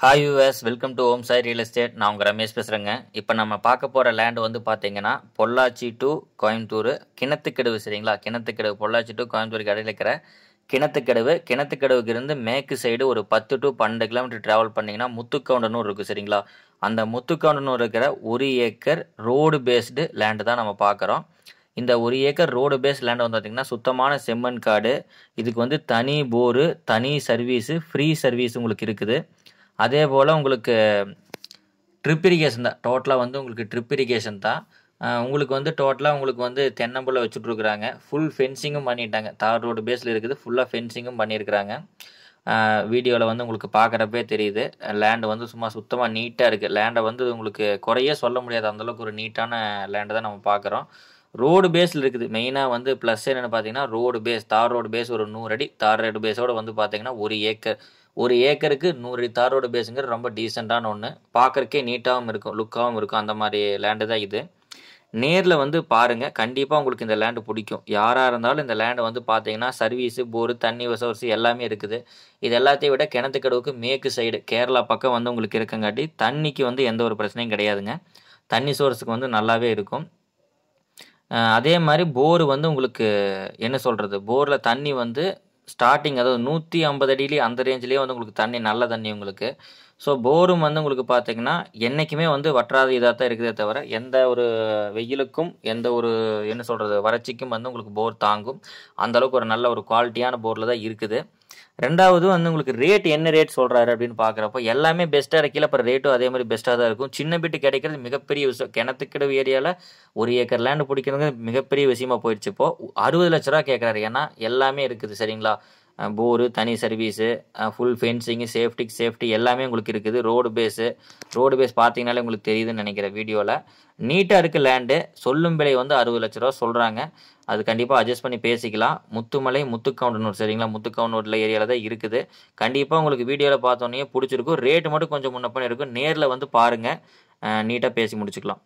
hi யூஎஸ் welcome to Om Sai real estate நான் உங்கள் ரமேஷ் பேசுகிறேங்க இப்போ நம்ம பார்க்க போகிற லேண்டு வந்து பார்த்தீங்கன்னா பொள்ளாச்சி டு கோயம்புத்தூர் கிணத்துக்கெடுவு சரிங்களா கிணத்துக்கெடுவு பொள்ளாச்சி டு கோயம்புத்தூருக்கு இடையில் இருக்கிற கிணத்துக்கெடுவு கிணத்துக்கெடுவுக்கு இருந்து மேற்கு சைடு ஒரு பத்து டு பன்னெண்டு கிலோமீட்டர் ட்ராவல் பண்ணிங்கன்னா முத்துக்கவுண்டனூர் இருக்குது சரிங்களா அந்த முத்துக்கவுண்டனூர் இருக்கிற ஒரு ஏக்கர் ரோடு பேஸ்டு லேண்டு தான் நம்ம பார்க்குறோம் இந்த ஒரு ஏக்கர் ரோடு பேஸ் லேண்ட் வந்து பார்த்திங்கன்னா சுத்தமான செம்மண் காடு இதுக்கு வந்து தனி போரு தனி சர்வீஸு ஃப்ரீ சர்வீஸ் உங்களுக்கு இருக்குது அதே போல் உங்களுக்கு ட்ரிப் இரிகேஷன் தான் டோட்டலாக வந்து உங்களுக்கு ட்ரிப் இரிகேஷன் தான் உங்களுக்கு வந்து டோட்டலாக உங்களுக்கு வந்து தென்னம்புள்ள வச்சுட்ருக்குறாங்க ஃபுல் ஃபென்சிங்கும் பண்ணிட்டாங்க தார் ரோடு பேஸில் இருக்குது ஃபுல்லாக ஃபென்சிங்கும் பண்ணியிருக்கிறாங்க வீடியோவில் வந்து உங்களுக்கு பார்க்குறப்பே தெரியுது லேண்டு வந்து சும்மா சுத்தமாக நீட்டாக இருக்குது லேண்டை வந்து உங்களுக்கு குறைய சொல்ல முடியாது அந்தளவுக்கு ஒரு நீட்டான லேண்டை தான் நம்ம பார்க்குறோம் ரோடு பேஸில் இருக்குது மெயினாக வந்து ப்ளஸ் என்னென்னு பார்த்தீங்கன்னா road face tar road face ஒரு நூறு அடி தார் ரோடு பேஸோடு வந்து பார்த்தீங்கன்னா ஒரு ஏக்கர் ஒரு ஏக்கருக்கு நூறு தார் ரோடு பேஸுங்கிறது ரொம்ப டீசெண்டான ஒன்று பார்க்குறக்கே நீட்டாகவும் இருக்கும் லுக்காகவும் இருக்கும் அந்த மாதிரி லேண்டு தான் இது நேரில் வந்து பாருங்கள் கண்டிப்பாக உங்களுக்கு இந்த லேண்டு பிடிக்கும் யாராக இருந்தாலும் இந்த லேண்டை வந்து பார்த்தீங்கன்னா சர்வீஸு போரு தண்ணி வசவசு எல்லாமே இருக்குது இது எல்லாத்தையும் விட கிணத்து கடவுக்கு மேற்கு சைடு கேரளா பக்கம் வந்து உங்களுக்கு இருக்கங்காட்டி தண்ணிக்கு வந்து எந்த ஒரு பிரச்சனையும் கிடையாதுங்க தண்ணி சோர்ஸுக்கு வந்து நல்லாவே இருக்கும் அதே மாதிரி போர் வந்து உங்களுக்கு என்ன சொல்கிறது போரில் தண்ணி வந்து ஸ்டார்டிங் அதாவது நூற்றி ஐம்பது அடியிலே அந்த ரேஞ்சிலே வந்து உங்களுக்கு தண்ணி நல்ல தண்ணி உங்களுக்கு ஸோ போரும் வந்து உங்களுக்கு பார்த்திங்கன்னா என்றைக்குமே வந்து வற்றாத இதாக தான் இருக்குதே தவிர எந்த ஒரு வெயிலுக்கும் எந்த ஒரு என்ன சொல்கிறது வறட்சிக்கும் வந்து உங்களுக்கு போர் தாங்கும் அந்தளவுக்கு ஒரு நல்ல ஒரு குவாலிட்டியான போரில் தான் இருக்குது ரெண்டாவது வந்து உங்களுக்கு ரேட் என்ன ரேட் சொல்கிறாரு அப்படின்னு பார்க்குறப்போ எல்லாமே பெஸ்ட்டாக இருக்கல அப்புறம் ரேட்டும் அதே மாதிரி பெஸ்ட்டாக தான் இருக்கும் சின்ன பிட்டு கிடைக்கிறது மிகப்பெரிய விஷயம் கிணத்துக்கிடவு ஏரியாவில் ஒரு ஏக்கர் லேண்டு பிடிக்கிறது மிகப்பெரிய விஷயமா போயிடுச்சு இப்போது அறுபது லட்ச ரூபா கேட்குறாரு ஏன்னா எல்லாமே இருக்குது சரிங்களா போரு தனி சர்வீஸு ஃபுல் ஃபென்சிங்கு சேஃப்டிக்கு சேஃப்டி எல்லாமே உங்களுக்கு இருக்குது ரோடு பேஸு ரோடு பேஸ் பார்த்தீங்கனாலே உங்களுக்கு தெரியுதுன்னு நினைக்கிறேன் வீடியோவில் நீட்டாக இருக்குது லேண்டு சொல்லும் விலை வந்து அறுபது லட்ச ரூபா சொல்கிறாங்க அது கண்டிப்பாக அட்ஜஸ்ட் பண்ணி பேசிக்கலாம் முத்துமலை முத்துக்கவுண்டனூர் சரிங்களா முத்துக்கவுண்டனூரில் ஏரியாவில் தான் இருக்குது கண்டிப்பாக உங்களுக்கு வீடியோவில் பார்த்தோன்னே பிடிச்சிருக்கும் ரேட்டு மட்டும் கொஞ்சம் முன்னப்பணம் இருக்கும் நேரில் வந்து பாருங்கள் நீட்டாக பேசி முடிச்சுக்கலாம்